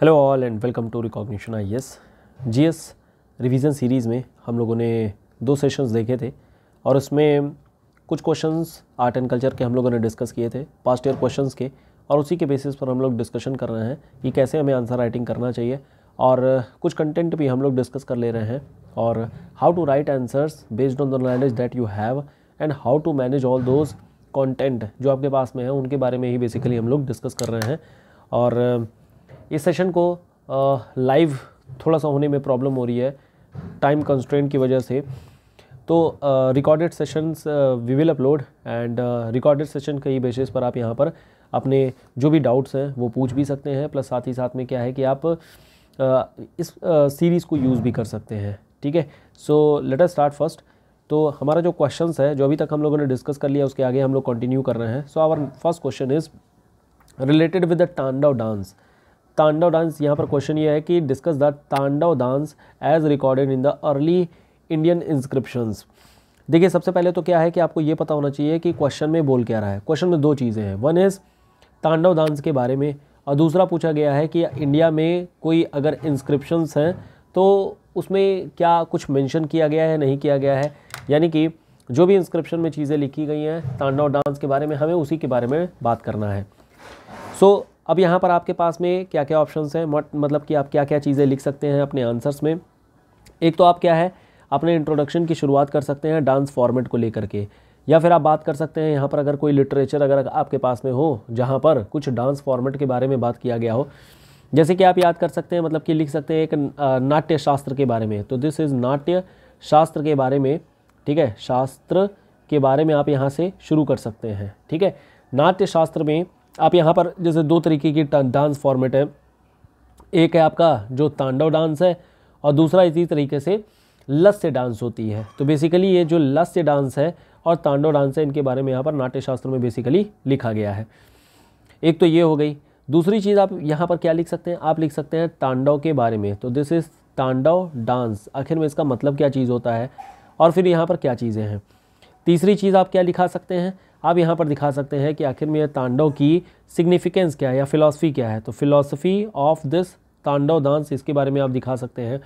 hello all and welcome to recognition I S G S revision series में हम लोगों ने दो सेशंस देखे थे और उसमें कुछ क्वेश्चंस आर्ट एंड कल्चर के हम लोगों ने डिस्कस किए थे पास्ट ईयर क्वेश्चंस के और उसी के बेसिस पर हम लोग डिस्कशन कर रहे हैं कि कैसे हमें आंसर राइटिंग करना चाहिए और कुछ कंटेंट भी हम लोग डिस्कस कर ले रहे हैं और how to write answers based on the knowledge that you have and how to manage all those content जो आपके पास में है उनके बारे में ही बेसिकली हम लोग डिस्कस कर रहे हैं और इस सेशन को लाइव थोड़ा सा होने में प्रॉब्लम हो रही है टाइम कंस्ट्रेंट की वजह से तो recorded sessions we will upload and recorded session के ही बेसिस पर आप यहाँ पर अपने जो भी डाउट्स हैं वो पूछ भी सकते हैं प्लस साथ ही साथ में क्या है कि आप uh, इस सीरीज़ uh, को यूज़ भी कर सकते हैं ठीक है so let us start first तो हमारा जो क्वेश्चन है जो अभी तक हम लोगों ने डिस्कस कर लिया उसके आगे हम लोग कंटिन्यू कर रहे हैं so our first question is related with the Tandav dance Tandav dance यहाँ पर क्वेश्चन ये है कि discuss the Tandav dance as recorded in the early Indian inscriptions देखिए सबसे पहले तो क्या है कि आपको ये पता होना चाहिए कि क्वेश्चन में बोल क्या रहा है क्वेश्चन में दो चीज़ें हैं वन इज़ तांडव डांस के बारे में और दूसरा पूछा गया है कि इंडिया में कोई अगर इंस्क्रिप्शंस हैं तो उसमें क्या कुछ मेंशन किया गया है नहीं किया गया है यानी कि जो भी इंस्क्रिप्शन में चीज़ें लिखी गई हैं तांडव डांस के बारे में हमें उसी के बारे में बात करना है सो so, अब यहाँ पर आपके पास में क्या क्या ऑप्शंस हैं मतलब कि आप क्या क्या चीज़ें लिख सकते हैं अपने आंसर्स में एक तो आप क्या है अपने इंट्रोडक्शन की शुरुआत कर सकते हैं डांस फॉर्मेट को लेकर के या फिर आप बात कर सकते हैं यहाँ पर अगर कोई लिटरेचर अगर आपके पास में हो जहाँ पर कुछ डांस फॉर्मेट के बारे में बात किया गया हो जैसे कि आप याद कर सकते हैं मतलब कि लिख सकते हैं एक नाट्य शास्त्र के बारे में तो दिस इज़ नाट्य शास्त्र के बारे में ठीक है शास्त्र के बारे में आप यहाँ से शुरू कर सकते हैं ठीक है नाट्य शास्त्र में आप यहाँ पर जैसे दो तरीके की डांस फॉर्मेट है एक है आपका जो तांडव डांस है और दूसरा इसी तरीके से लस से डांस होती है तो बेसिकली ये जो लस से डांस है और तांडव डांस है इनके बारे में यहाँ पर नाट्य शास्त्र में बेसिकली लिखा गया है एक तो ये हो गई दूसरी चीज़ आप यहाँ पर क्या लिख सकते हैं आप लिख सकते हैं तांडव के बारे में तो दिस इज़ तांडव डांस आखिर में इसका मतलब क्या चीज़ होता है और फिर यहाँ पर क्या चीज़ें हैं तीसरी चीज़ आप क्या लिखा सकते हैं आप यहाँ पर दिखा सकते हैं कि आखिर में यह तांडव की सिग्निफिकेंस क्या है या फ़िलासफ़ी क्या है तो philosophy of this Tandav dance इसके बारे में आप दिखा सकते हैं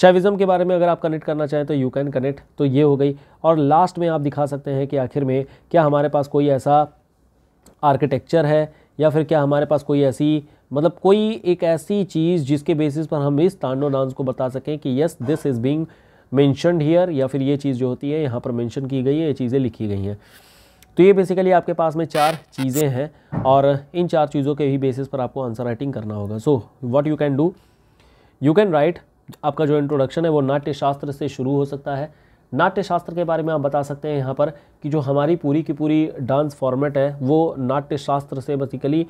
शैविज़म के बारे में अगर आप कनेक्ट करना चाहें तो यू कैन कनेक्ट तो ये हो गई और लास्ट में आप दिखा सकते हैं कि आखिर में क्या हमारे पास कोई ऐसा आर्किटेक्चर है या फिर क्या हमारे पास कोई ऐसी मतलब कोई एक ऐसी चीज़ जिसके बेसिस पर हम इस तांडव डांस को बता सकें कि yes this is being mentioned here या फिर ये चीज़ जो होती है यहाँ पर मैंशन की गई है ये चीज़ें लिखी गई हैं तो ये बेसिकली आपके पास में चार चीज़ें हैं और इन चार चीज़ों के ही बेसिस पर आपको आंसर राइटिंग करना होगा so what you can do you can write आपका जो इंट्रोडक्शन है वो नाट्य शास्त्र से शुरू हो सकता है नाट्य शास्त्र के बारे में आप बता सकते हैं यहाँ पर कि जो हमारी पूरी की पूरी डांस फॉर्मेट है वो नाट्य शास्त्र से बेसिकली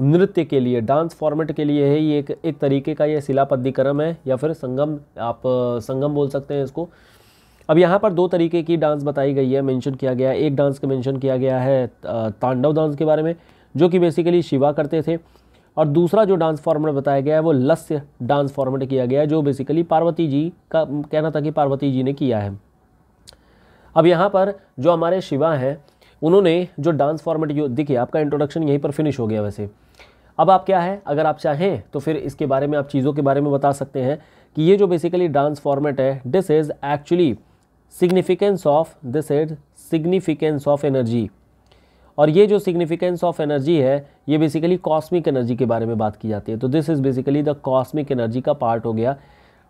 नृत्य के लिए डांस फॉर्मेट के लिए है ये एक एक तरीके का ये शिलापद्धिक्रम है या फिर संगम आप संगम बोल सकते हैं इसको अब यहाँ पर दो तरीके की डांस बताई गई है मेंशन किया गया एक डांस का मेंशन किया गया है तांडव डांस के बारे में जो कि बेसिकली शिवा करते थे और दूसरा जो डांस फॉर्मेट बताया गया है वो लस्य डांस फॉर्मेट किया गया है जो बेसिकली पार्वती जी का कहना था कि पार्वती जी ने किया है अब यहाँ पर जो हमारे शिवा हैं उन्होंने जो डांस फॉर्मेट जो देखिए आपका इंट्रोडक्शन यहीं पर फिनिश हो गया वैसे अब आप क्या है अगर आप चाहें तो फिर इसके बारे में आप चीज़ों के बारे में बता सकते हैं कि ये जो बेसिकली डांस फॉर्मेट है this is actually significance of this is significance of energy और ये जो सिग्निफिकेंस ऑफ एनर्जी है ये बेसिकली कॉस्मिक एनर्जी के बारे में बात की जाती है तो this is basically the cosmic energy का पार्ट हो गया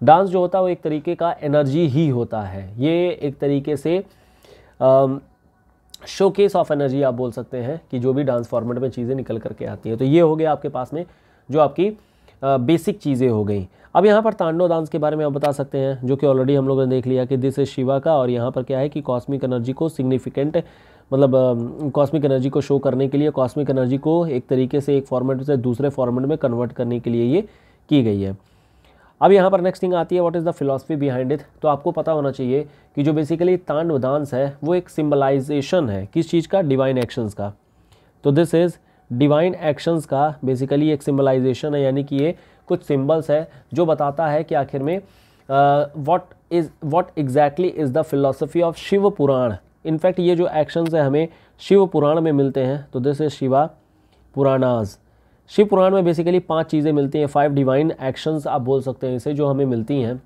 डांस जो होता है वो एक तरीके का एनर्जी ही होता है ये एक तरीके से शोकेस ऑफ एनर्जी आप बोल सकते हैं कि जो भी डांस फॉर्मेट में चीज़ें निकल करके आती हैं तो ये हो गया आपके पास में जो आपकी बेसिक चीज़ें हो गई अब यहाँ पर तांडो डांस के बारे में आप बता सकते हैं जो कि ऑलरेडी हम लोगों ने देख लिया कि दिस इज शिवा का और यहाँ पर क्या है कि कॉस्मिक एनर्जी को सिग्निफिकेंट मतलब कॉस्मिक एनर्जी को शो करने के लिए कॉस्मिक एनर्जी को एक तरीके से एक फॉर्मेट से दूसरे फॉर्मेट में कन्वर्ट करने के लिए ये की गई है अब यहाँ पर नेक्स्ट थिंग आती है what is the philosophy behind it तो आपको पता होना चाहिए कि जो बेसिकली तांडव डांस है वो एक सिम्बलाइजेशन है किस चीज़ का डिवाइन एक्शंस का तो दिस इज़ डिवाइन एक्शंस का बेसिकली एक सिम्बलाइजेशन है यानी कि ये कुछ सिम्बल्स है जो बताता है कि आखिर में what is what exactly is the philosophy of Shiv Puran in fact ये जो एक्शंस है हमें शिव पुराण में मिलते हैं तो दिस इज़ शिवा पुराणाज़ शिव पुराण में बेसिकली पांच चीज़ें मिलती हैं फाइव डिवाइन एक्शंस आप बोल सकते हैं इसे जो हमें मिलती हैं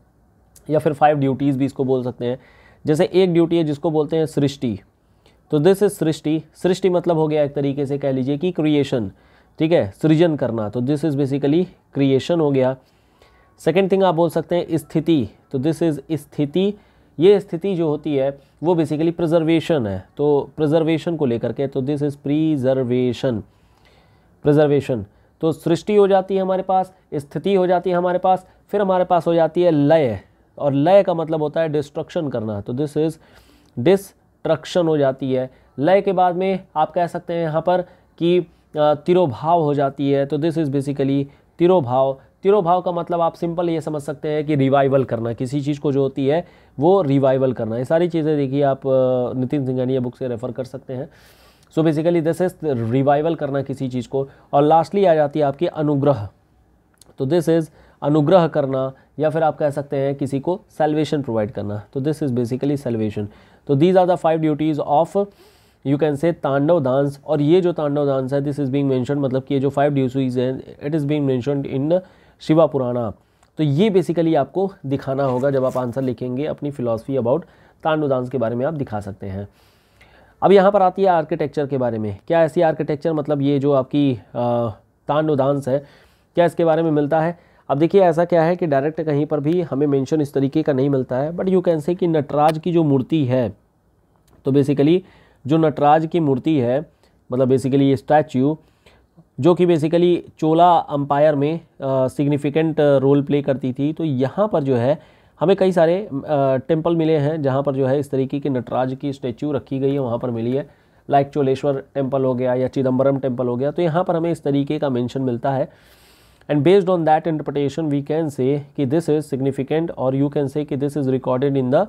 या फिर फाइव ड्यूटीज़ भी इसको बोल सकते हैं जैसे एक ड्यूटी है जिसको बोलते हैं सृष्टि तो दिस इज सृष्टि सृष्टि मतलब हो गया एक तरीके से कह लीजिए कि क्रिएशन ठीक है सृजन करना तो दिस इज़ बेसिकली क्रिएशन हो गया सेकेंड थिंग आप बोल सकते हैं स्थिति तो दिस इज़ स्थिति ये स्थिति जो होती है वो बेसिकली प्रिजर्वेशन है तो प्रिजर्वेशन को लेकर के तो दिस इज़ प्रिजर्वेशन प्रिजर्वेशन तो सृष्टि हो जाती है हमारे पास स्थिति हो जाती है हमारे पास फिर हमारे पास हो जाती है लय और लय का मतलब होता है डिस्ट्रक्शन करना तो दिस इज़ डिस्ट्रक्शन हो जाती है लय के बाद में आप कह सकते हैं यहाँ पर कि तिरोभाव हो जाती है तो दिस इज़ बेसिकली तिरोभाव तिरोभाव का मतलब आप सिंपल ये समझ सकते हैं कि रिवाइवल करना किसी चीज़ को जो होती है वो रिवाइवल करना ये सारी चीज़ें देखिए आप नितिन सिंघानिया बुक से रेफ़र कर सकते हैं so basically this is revival करना किसी चीज़ को और लास्टली आ जाती है आपकी अनुग्रह तो दिस इज़ अनुग्रह करना या फिर आप कह सकते हैं किसी को सेलवेशन प्रोवाइड करना तो दिस इज़ बेसिकली सेलवेशन तो these are the five duties of you can say Tandav dance और ये जो तांडव डांस है दिस इज़ बीइंग मेंशन मतलब कि ये जो फाइव ड्यूटीज़ हैं it is being mentioned in Shiva Purana तो ये बेसिकली आपको दिखाना होगा जब आप आंसर लिखेंगे अपनी फ़िलासफ़ी अबाउट तांडव डांस के बारे में आप दिखा सकते हैं अब यहाँ पर आती है आर्किटेक्चर के बारे में क्या ऐसी आर्किटेक्चर मतलब ये जो आपकी तान उदांस है क्या इसके बारे में मिलता है अब देखिए ऐसा क्या है कि डायरेक्ट कहीं पर भी हमें मेंशन इस तरीके का नहीं मिलता है बट यू कैन से कि नटराज की जो मूर्ति है तो बेसिकली जो नटराज की मूर्ति है मतलब बेसिकली ये स्टैच्यू जो कि बेसिकली चोला अम्पायर में सिग्निफिकेंट रोल प्ले करती थी तो यहाँ पर जो है हमें कई सारे टेम्पल मिले हैं जहाँ पर जो है इस तरीके की नटराज की स्टैचू रखी गई है वहाँ पर मिली है लाइक चोलेश्वर टेम्पल हो गया या चिदम्बरम टेम्पल हो गया तो यहाँ पर हमें इस तरीके का मैंशन मिलता है and based on that interpretation we can say कि दिस इज़ सिग्निफिकेंट और यू कैन से कि this is recorded in the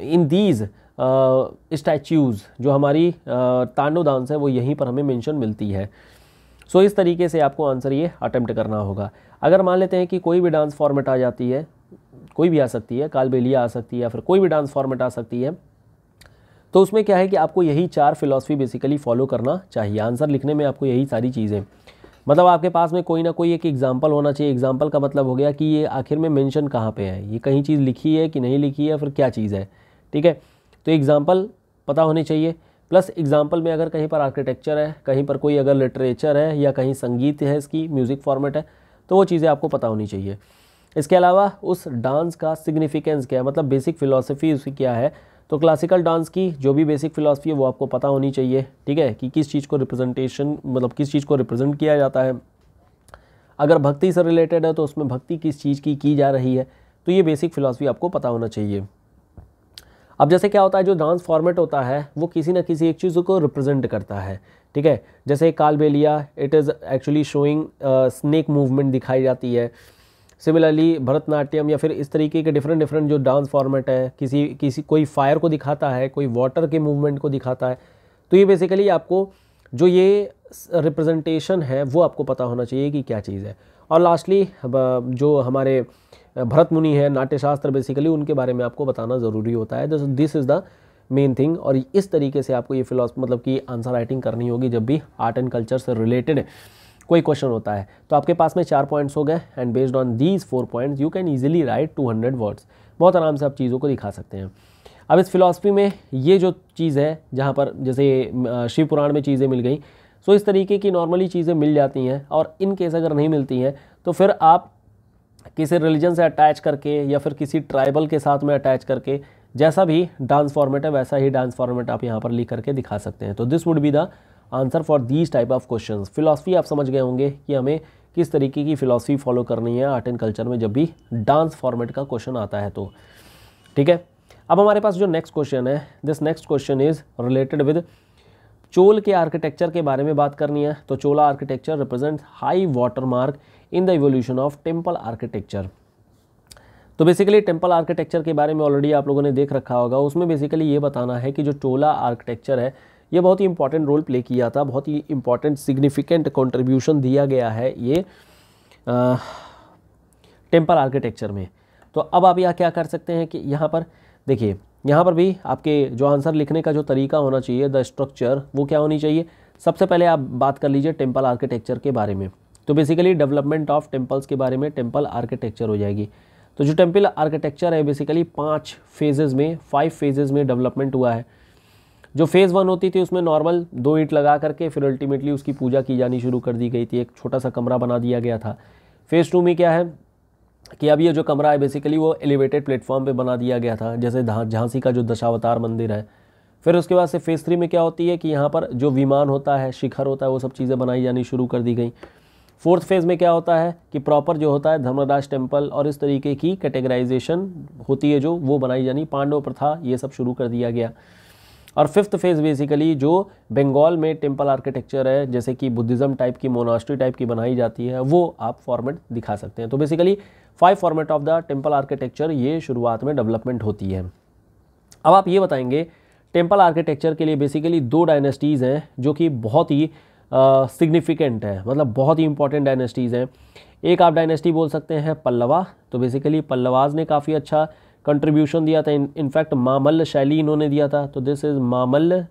in these statues जो हमारी uh, तांडो डांस है वो यहीं पर हमें मेंशन मिलती है सो so, इस तरीके से आपको आंसर ये अटैम्प्ट करना होगा अगर मान लेते हैं कि कोई भी डांस फॉर्मेट आ जाती है कोई भी आ सकती है कालबेलिया आ सकती है या फिर कोई भी डांस फॉर्मेट आ सकती है तो उसमें क्या है कि आपको यही चार फिलोसफी बेसिकली फॉलो करना चाहिए आंसर लिखने में आपको यही सारी चीज़ें मतलब आपके पास में कोई ना कोई एक एग्जाम्पल होना चाहिए एग्जाम्पल का मतलब हो गया कि ये आखिर में मैंशन कहाँ पर है ये कहीं चीज़ लिखी है कि नहीं लिखी है फिर क्या चीज़ है ठीक है तो एग्ज़ाम्पल पता होने चाहिए प्लस एग्ज़ाम्पल में अगर कहीं पर आर्किटेक्चर है कहीं पर कोई अगर लिटरेचर है या कहीं संगीत है इसकी म्यूज़िक फॉर्मेट है तो वो चीज़ें आपको पता होनी चाहिए इसके अलावा उस डांस का सिग्निफिकेंस क्या है मतलब बेसिक फिलोसफी उसकी क्या है तो क्लासिकल डांस की जो भी बेसिक फिलोसफ़ी है वो आपको पता होनी चाहिए ठीक है कि किस चीज़ को रिप्रेजेंटेशन मतलब किस चीज़ को रिप्रेजेंट किया जाता है अगर भक्ति से रिलेटेड है तो उसमें भक्ति किस चीज़ की की जा रही है तो ये बेसिक फ़िलासफ़ी आपको पता होना चाहिए अब जैसे क्या होता है जो डांस फॉर्मेट होता है वो किसी ना किसी एक चीज़ को रिप्रेजेंट करता है ठीक है जैसे Kalbelia it is actually showing snake movement दिखाई जाती है सिमिलरली भरतनाट्यम या फिर इस तरीके के डिफरेंट डिफरेंट जो डांस फॉर्मेट है किसी किसी कोई फायर को दिखाता है कोई वाटर के मूवमेंट को दिखाता है तो ये बेसिकली आपको जो ये रिप्रेजेंटेशन है वो आपको पता होना चाहिए कि क्या चीज़ है और लास्टली जो हमारे भरत मुनि है नाट्यशास्त्र बेसिकली उनके बारे में आपको बताना ज़रूरी होता है this is the main thing और इस तरीके से आपको ये फिलोस मतलब कि आंसर राइटिंग करनी होगी जब भी आर्ट एंड कल्चर से रिलेटेड कोई क्वेश्चन होता है तो आपके पास में चार पॉइंट्स हो गए and based on these four points you can easily write two hundred words बहुत आराम से आप चीज़ों को दिखा सकते हैं अब इस फिलासफ़ी में ये जो चीज़ है जहाँ पर जैसे शिव पुराण में चीज़ें मिल गई सो इस तरीके की नॉर्मली चीज़ें मिल जाती हैं और इन केस अगर नहीं मिलती हैं तो फिर आप किसी रिलीजन से अटैच करके या फिर किसी ट्राइबल के साथ में अटैच करके जैसा भी डांस फॉर्मेट है वैसा ही डांस फॉर्मेट आप यहाँ पर लिख करके दिखा सकते हैं तो this would be the answer for these type of question philosophy आप समझ गए होंगे कि हमें किस तरीके की फ़िलासफ़ी फॉलो करनी है आर्ट एंड कल्चर में जब भी डांस फॉर्मेट का क्वेश्चन आता है तो ठीक है अब हमारे पास जो नेक्स्ट क्वेश्चन है this next question is related with Chola के आर्किटेक्चर के बारे में बात करनी है तो Chola architecture represent high water mark in the evolution of temple architecture तो बेसिकली टेम्पल आर्किटेक्चर के बारे में ऑलरेडी आप लोगों ने देख रखा होगा उसमें बेसिकली ये बताना है कि जो चोला आर्किटेक्चर है ये बहुत ही इंपॉर्टेंट रोल प्ले किया था बहुत ही इम्पॉर्टेंट सिग्निफिकेंट कंट्रीब्यूशन दिया गया है ये टेम्पल आर्किटेक्चर में तो अब आप यहाँ क्या कर सकते हैं कि यहाँ पर देखिए यहाँ पर भी आपके जो आंसर लिखने का जो तरीका होना चाहिए द स्ट्रक्चर वो क्या होनी चाहिए सबसे पहले आप बात कर लीजिए टेम्पल आर्किटेक्चर के बारे में तो बेसिकली डेवलपमेंट ऑफ टेम्पल्स के बारे में टेम्पल आर्किटेक्चर हो जाएगी तो जो टेम्पल आर्किटेक्चर है बेसिकली पाँच फेजेज़ में फाइव फेजेज़ में डेवलपमेंट हुआ है जो फेज़ वन होती थी उसमें नॉर्मल दो ईट लगा करके फिर अल्टीमेटली उसकी पूजा की जानी शुरू कर दी गई थी एक छोटा सा कमरा बना दिया गया था फेज़ टू में क्या है कि अब ये जो कमरा है बेसिकली वो एलिवेटेड प्लेटफॉर्म पे बना दिया गया था जैसे झांसी का जो दशावतार मंदिर है फिर उसके बाद से फेज़ थ्री में क्या होती है कि यहाँ पर जो विमान होता है शिखर होता है वो सब चीज़ें बनाई जानी शुरू कर दी गई फोर्थ फेज़ में क्या होता है कि प्रॉपर जो होता है धर्मदास टेम्पल और इस तरीके की कैटेगराइजेशन होती है जो वो बनाई जानी पांडव प्रथा ये सब शुरू कर दिया गया और फिफ्थ फेज़ बेसिकली जो बंगाल में टेम्पल आर्किटेक्चर है जैसे कि बुद्धिज़्म टाइप की मोनास्ट्री टाइप की बनाई जाती है वो आप फॉर्मेट दिखा सकते हैं तो basically five format of the temple architecture ये शुरुआत में डेवलपमेंट होती है अब आप ये बताएंगे टेम्पल आर्किटेक्चर के लिए बेसिकली दो डायनेस्टीज़ हैं जो कि बहुत ही सिग्निफिकेंट uh, है मतलब बहुत ही इंपॉर्टेंट डायनेस्टीज़ हैं एक आप डायनेस्टी बोल सकते हैं पल्लवा तो बेसिकली पल्लवाज ने काफ़ी अच्छा कंट्रीब्यूशन दिया था इनफैक्ट मामल शैली इन्होंने दिया था तो दिस इज़ मामल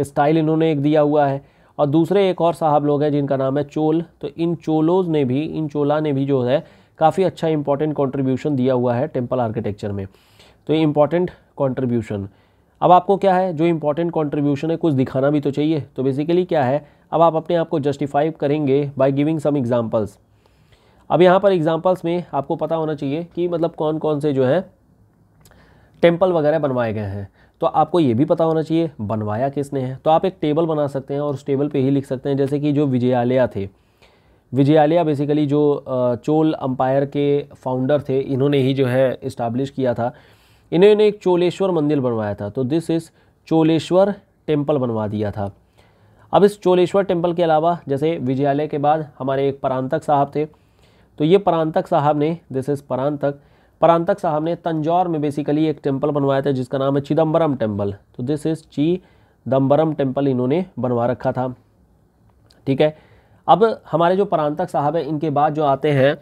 स्टाइल इन्होंने एक दिया हुआ है और दूसरे एक और साहब लोग हैं जिनका नाम है चोल तो इन चोलोज ने भी इन चोला ने भी जो है काफ़ी अच्छा इंपॉर्टेंट कंट्रीब्यूशन दिया हुआ है टेम्पल आर्किटेक्चर में तो ये इंपॉर्टेंट कंट्रीब्यूशन अब आपको क्या है जो इंपॉर्टेंट कंट्रीब्यूशन है कुछ दिखाना भी तो चाहिए तो बेसिकली क्या है अब आप अपने आप को जस्टिफाई करेंगे बाय गिविंग सम एग्जांपल्स अब यहाँ पर एग्जांपल्स में आपको पता होना चाहिए कि मतलब कौन कौन से जो है टेम्पल वगैरह बनवाए गए हैं तो आपको ये भी पता होना चाहिए बनवाया किसने है तो आप एक टेबल बना सकते हैं और उस टेबल पे ही लिख सकते हैं जैसे कि जो विजयालया थे विजयालया बेसिकली जो चोल अम्पायर के फाउंडर थे इन्होंने ही जो है इस्टाब्लिश किया था इन्होंने एक चोलेश्वर मंदिर बनवाया था तो दिस इज़ चोलेश्वर टेम्पल बनवा दिया था अब इस चोलेश्वर टेम्पल के अलावा जैसे विजयालय के बाद हमारे एक परांतक साहब थे तो ये परांतक साहब ने दिस इज़ परांतक परांतक साहब ने तंजौर में बेसिकली एक टेम्पल बनवाया था जिसका नाम है चिदम्बरम टेम्पल तो दिस इज़ चिदम्बरम टेम्पल इन्होंने बनवा रखा था ठीक है अब हमारे जो परांतक साहब हैं इनके बाद जो आते हैं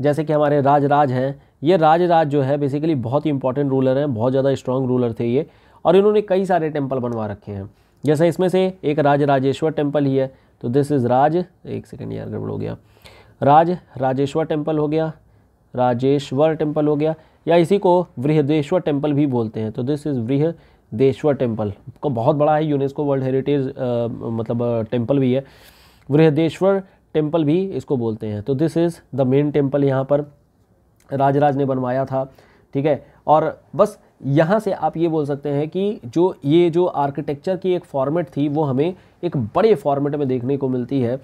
जैसे कि हमारे राजराज हैं ये राजराज जो है बेसिकली बहुत ही इंपॉर्टेंट रूलर हैं बहुत ज़्यादा स्ट्रॉन्ग रूलर थे ये और इन्होंने कई सारे टेम्पल बनवा रखे हैं जैसे इसमें से एक राज राजेश्वर टेम्पल ही है तो दिस इज़ राज एक सेकेंड यार गड़बड़ हो गया राज राजेश्वर टेम्पल हो गया राजेश्वर टेम्पल हो गया या इसी को वृहदेश्वर टेम्पल भी बोलते हैं तो दिस इज़ वृहदेश्वर टेम्पल को बहुत बड़ा है यूनेस्को वर्ल्ड हेरिटेज मतलब टेम्पल भी है वृहदेश्वर टेम्पल भी इसको बोलते हैं तो this is the main temple यहाँ पर राजराज ने बनवाया था ठीक है और बस यहाँ से आप ये बोल सकते हैं कि जो ये जो आर्किटेक्चर की एक फॉर्मेट थी वो हमें एक बड़े फॉर्मेट में देखने को मिलती है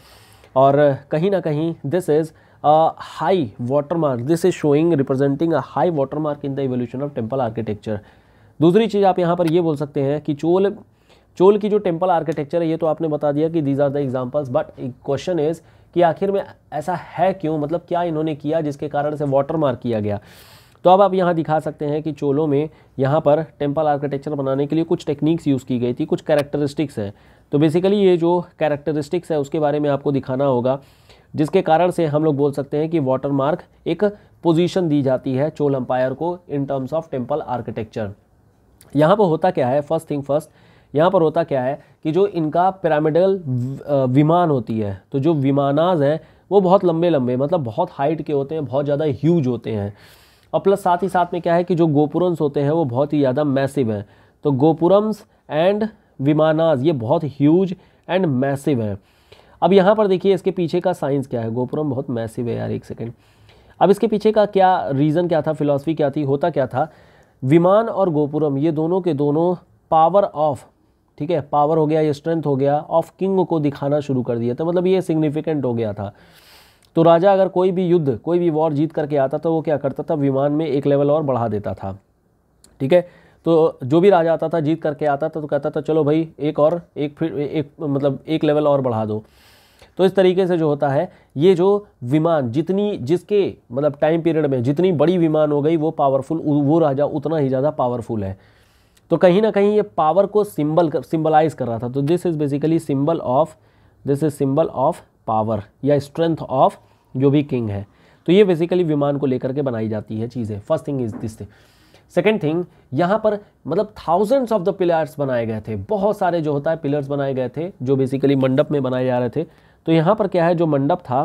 और कहीं ना कहीं this is a high watermark this is showing representing a high watermark in the evolution of temple architecture दूसरी चीज़ आप यहाँ पर ये बोल सकते हैं कि चोल चोल की जो टेम्पल आर्किटेक्चर है ये तो आपने बता दिया कि these are the examples but question is कि आखिर में ऐसा है क्यों मतलब क्या इन्होंने किया जिसके कारण से वाटर मार्क किया गया तो अब आप यहाँ दिखा सकते हैं कि चोलों में यहाँ पर टेम्पल आर्किटेक्चर बनाने के लिए कुछ टेक्निक्स यूज़ की गई थी कुछ कैरेक्टरिस्टिक्स हैं तो बेसिकली ये जो कैरेक्टरिस्टिक्स है उसके बारे में आपको दिखाना होगा जिसके कारण से हम लोग बोल सकते हैं कि वाटर मार्क एक पोजीशन दी जाती है चोल अम्पायर को in terms of temple architecture यहाँ पर होता क्या है फर्स्ट थिंग फर्स्ट यहाँ पर होता क्या है कि जो इनका पिरामिडल विमान होती है तो जो विमानाज हैं वो बहुत लंबे लंबे मतलब बहुत हाइट के होते हैं बहुत ज़्यादा ह्यूज होते हैं और प्लस साथ ही साथ में क्या है कि जो गोपुरम्स होते हैं वो बहुत ही ज़्यादा मैसिव हैं तो गोपुरम्स एंड विमानाज ये बहुत ह्यूज एंड मैसिव हैं अब यहाँ पर देखिए इसके पीछे का साइंस क्या है गोपुरम बहुत मैसिव है यार एक सेकेंड अब इसके पीछे का क्या रीज़न क्या था फिलॉसफी क्या थी होता क्या था विमान और गोपुरम ये दोनों के दोनों पावर ऑफ ठीक है पावर हो गया या स्ट्रेंथ हो गया ऑफ किंग को दिखाना शुरू कर दिया था मतलब ये सिग्निफिकेंट हो गया था तो राजा अगर कोई भी युद्ध कोई भी वॉर जीत करके आता तो वो क्या करता था विमान में एक लेवल और बढ़ा देता था ठीक है तो जो भी राजा आता था जीत करके आता था तो कहता था चलो भाई एक और एक फिर एक मतलब एक लेवल और बढ़ा दो तो इस तरीके से जो होता है ये जो विमान जितनी जिसके मतलब टाइम पीरियड में जितनी बड़ी विमान हो गई वो पावरफुल वो राजा उतना ही ज़्यादा पावरफुल है तो कहीं ना कहीं ये पावर को सिंबल सिंबलाइज कर रहा था तो this is basically symbol of this is symbol of power या स्ट्रेंथ ऑफ जो भी किंग है तो ये बेसिकली विमान को लेकर के बनाई जाती है चीज़ें first thing is this thing second thing यहाँ पर मतलब थाउजेंड्स ऑफ द पिलर्स बनाए गए थे बहुत सारे जो होता है पिलर्स बनाए गए थे जो बेसिकली मंडप में बनाए जा रहे थे तो यहाँ पर क्या है जो मंडप था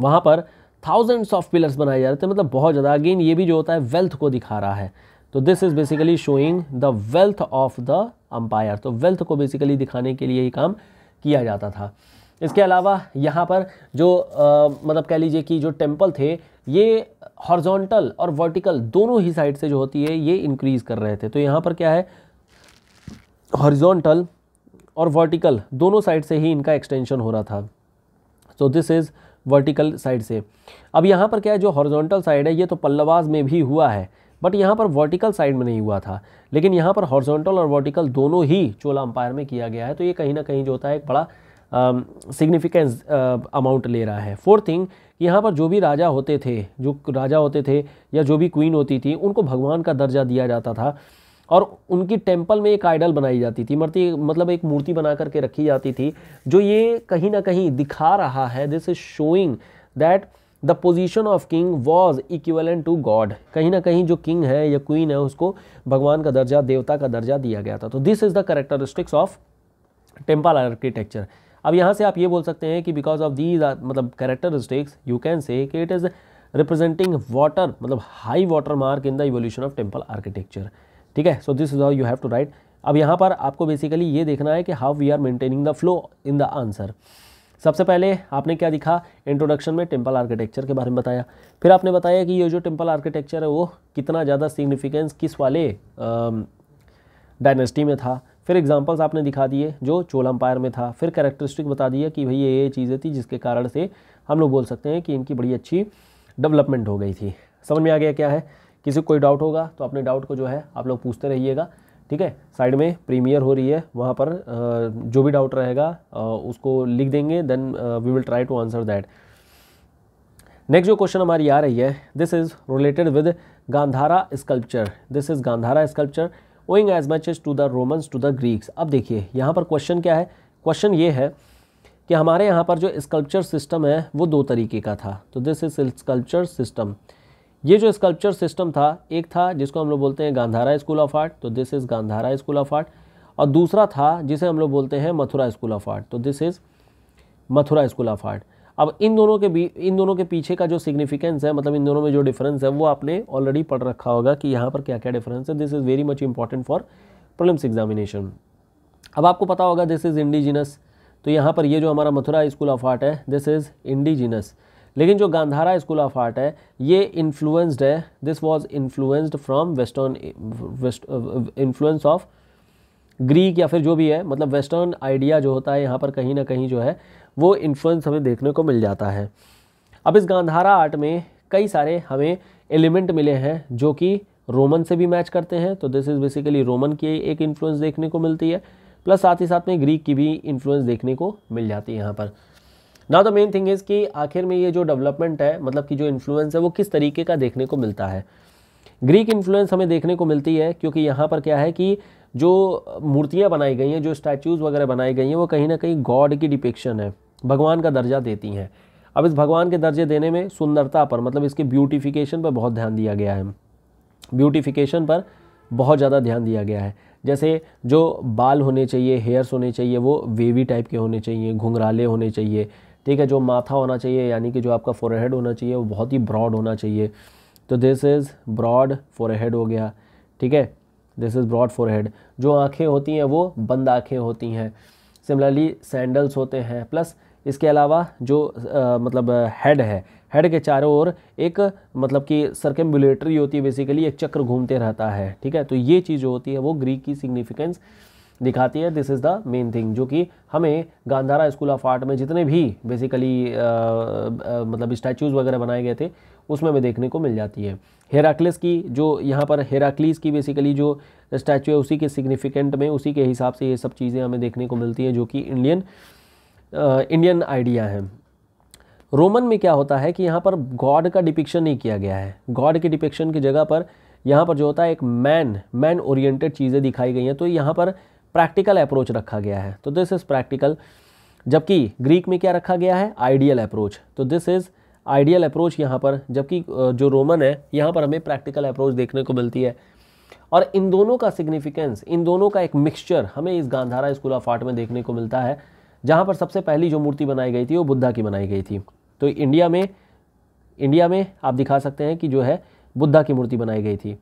वहाँ पर थाउजेंड्स ऑफ पिलर्स बनाए जा रहे थे मतलब बहुत ज़्यादा अगेन ये भी जो होता है वेल्थ को दिखा रहा है तो this is basically showing the wealth of the empire तो वेल्थ को बेसिकली दिखाने के लिए ही काम किया जाता था इसके अलावा यहाँ पर जो आ, मतलब कह लीजिए कि जो टेम्पल थे ये हॉर्जोंटल और वर्टिकल दोनों ही साइड से जो होती है ये इंक्रीज़ कर रहे थे तो यहाँ पर क्या है हॉर्जोंटल और वर्टिकल दोनों साइड से ही इनका एक्सटेंशन हो रहा था so this is vertical side से अब यहाँ पर क्या है जो हॉर्जोंटल साइड है ये तो पल्लवाज में भी हुआ है बट यहाँ पर वर्टिकल साइड में नहीं हुआ था लेकिन यहाँ पर हॉर्जोंटल और वर्टिकल दोनों ही चोला अंपायर में किया गया है तो ये कहीं ना कहीं जो होता है एक बड़ा सिग्निफिकेंस अमाउंट ले रहा है फोर्थ थिंग यहाँ पर जो भी राजा होते थे जो राजा होते थे या जो भी क्वीन होती थी उनको भगवान का दर्जा दिया जाता था और उनकी टेम्पल में एक आइडल बनाई जाती थी मरती मतलब एक मूर्ति बना करके रखी जाती थी जो ये कहीं ना कहीं दिखा रहा है this is showing that the position of king was equivalent to god कहीं ना कहीं जो किंग है या क्वीन है उसको भगवान का दर्जा देवता का दर्जा दिया गया था तो this is the characteristics of temple architecture अब यहाँ से आप ये बोल सकते हैं कि बिकॉज ऑफ दीज मतलब करेक्टरिस्टिक्स यू कैन से कि इट इज़ रिप्रेजेंटिंग वाटर मतलब high water mark in the evolution of temple architecture ठीक है so this is how you have to write अब यहाँ पर आपको बेसिकली ये देखना है कि how we are maintaining the flow in the answer सबसे पहले आपने क्या दिखा इंट्रोडक्शन में टेम्पल आर्किटेक्चर के बारे में बताया फिर आपने बताया कि ये जो टेम्पल आर्किटेक्चर है वो कितना ज़्यादा सिग्निफिकेंस किस वाले डायनेस्टी में था फिर एग्जांपल्स आपने दिखा दिए जो चोल अम्पायर में था फिर कैरेक्टरिस्टिक बता दिया कि भाई ये ये चीज़ें थी जिसके कारण से हम लोग बोल सकते हैं कि इनकी बड़ी अच्छी डेवलपमेंट हो गई थी समझ में आ गया क्या है किसी कोई डाउट होगा तो अपने डाउट को जो है आप लोग पूछते रहिएगा ठीक है साइड में प्रीमियर हो रही है वहाँ पर जो भी डाउट रहेगा उसको लिख देंगे then we will try to answer that next जो क्वेश्चन हमारी आ रही है this is related with Gandhara sculpture this is Gandhara sculpture owing as much is to the Romans to the Greeks अब देखिए यहाँ पर क्वेश्चन क्या है क्वेश्चन ये है कि हमारे यहाँ पर जो स्कल्पचर सिस्टम है वो दो तरीके का था तो दिस इज स्कल्पचर सिस्टम ये जो स्कल्पचर सिस्टम था एक था जिसको हम लोग बोलते हैं गांधारा स्कूल ऑफ आर्ट तो this is Gandhara school of art और दूसरा था जिसे हम लोग बोलते हैं मथुरा स्कूल ऑफ आर्ट तो this is Mathura school of art अब इन दोनों के बीच इन दोनों के पीछे का जो सिग्निफिकेंस है मतलब इन दोनों में जो डिफरेंस है वो आपने ऑलरेडी पढ़ रखा होगा कि यहाँ पर क्या क्या डिफरेंस है this is very much important for prelims examination अब आपको पता होगा दिस इज़ इंडिजिनस तो यहाँ पर ये जो हमारा मथुरा स्कूल ऑफ आर्ट है दिस इज़ इंडिजिनस लेकिन जो गांधारा स्कूल ऑफ आर्ट है ये इन्फ्लुएंस्ड है this was influenced from western west influence of Greek या फिर जो भी है मतलब वेस्टर्न आइडिया जो होता है यहाँ पर कहीं ना कहीं जो है वो इन्फ्लुएंस हमें देखने को मिल जाता है अब इस गांधारा आर्ट में कई सारे हमें एलिमेंट मिले हैं जो कि रोमन से भी मैच करते हैं तो दिस इज़ बेसिकली रोमन की एक इन्फ्लुएंस देखने को मिलती है प्लस साथ ही साथ में ग्रीक की भी इन्फ्लुएंस देखने को मिल जाती है यहाँ पर ना द मेन थिंग इज़ कि आखिर में ये जो डेवलपमेंट है मतलब कि जो इन्फ्लुएंस है वो किस तरीके का देखने को मिलता है ग्रीक इन्फ्लुएंस हमें देखने को मिलती है क्योंकि यहाँ पर क्या है कि जो मूर्तियाँ बनाई गई हैं जो स्टैचूज़ वगैरह बनाई गई हैं वो कहीं ना कहीं गॉड की डिपिक्शन है भगवान का दर्जा देती हैं अब इस भगवान के दर्जे देने में सुंदरता पर मतलब इसके ब्यूटिफिकेशन पर बहुत ध्यान दिया गया है ब्यूटिफिकेशन पर बहुत ज़्यादा ध्यान दिया गया है जैसे जो बाल होने चाहिए हेयर्स होने चाहिए वो वेवी टाइप के होने चाहिए घुंघराले होने चाहिए ठीक है जो माथा होना चाहिए यानी कि जो आपका फोरहेड होना चाहिए वो बहुत ही ब्रॉड होना चाहिए तो दिस इज़ ब्रॉड फोरहेड हो गया ठीक है दिस इज़ ब्रॉड फोरहेड जो आँखें होती हैं वो बंद आँखें होती हैं सिमिलरली सैंडल्स होते हैं प्लस इसके अलावा जो आ, मतलब हेड है हेड के चारों ओर एक मतलब कि सर्कम्बुलेटरी होती है बेसिकली एक चक्र घूमते रहता है ठीक है तो ये चीज़ जो होती है वो ग्रीक की सिग्निफिकेंस दिखाती है this is the main thing जो कि हमें गांधारा स्कूल ऑफ आर्ट में जितने भी बेसिकली मतलब स्टैचूज़ वगैरह बनाए गए थे उसमें हमें देखने को मिल जाती है हेराक्लिस की जो यहाँ पर हेराक्लिस की बेसिकली जो स्टैचू है उसी के सिग्निफिकेंट में उसी के हिसाब से ये सब चीज़ें हमें देखने को मिलती हैं जो कि इंडियन इंडियन आइडिया है रोमन में क्या होता है कि यहाँ पर गॉड का डिपिक्शन नहीं किया गया है गॉड के डिपिक्शन की जगह पर यहाँ पर जो होता है एक मैन मैन ओरिएंटेड चीज़ें दिखाई गई हैं तो यहाँ पर प्रैक्टिकल अप्रोच रखा गया है तो दिस इज़ प्रैक्टिकल जबकि ग्रीक में क्या रखा गया है आइडियल अप्रोच तो दिस इज़ आइडियल अप्रोच यहाँ पर जबकि जो रोमन है यहाँ पर हमें प्रैक्टिकल अप्रोच देखने को मिलती है और इन दोनों का सिग्निफिकेंस इन दोनों का एक मिक्सचर हमें इस गांधारा स्कूल ऑफ आर्ट में देखने को मिलता है जहाँ पर सबसे पहली जो मूर्ति बनाई गई थी वो बुद्धा की बनाई गई थी तो इंडिया में इंडिया में आप दिखा सकते हैं कि जो है बुद्धा की मूर्ति बनाई गई थी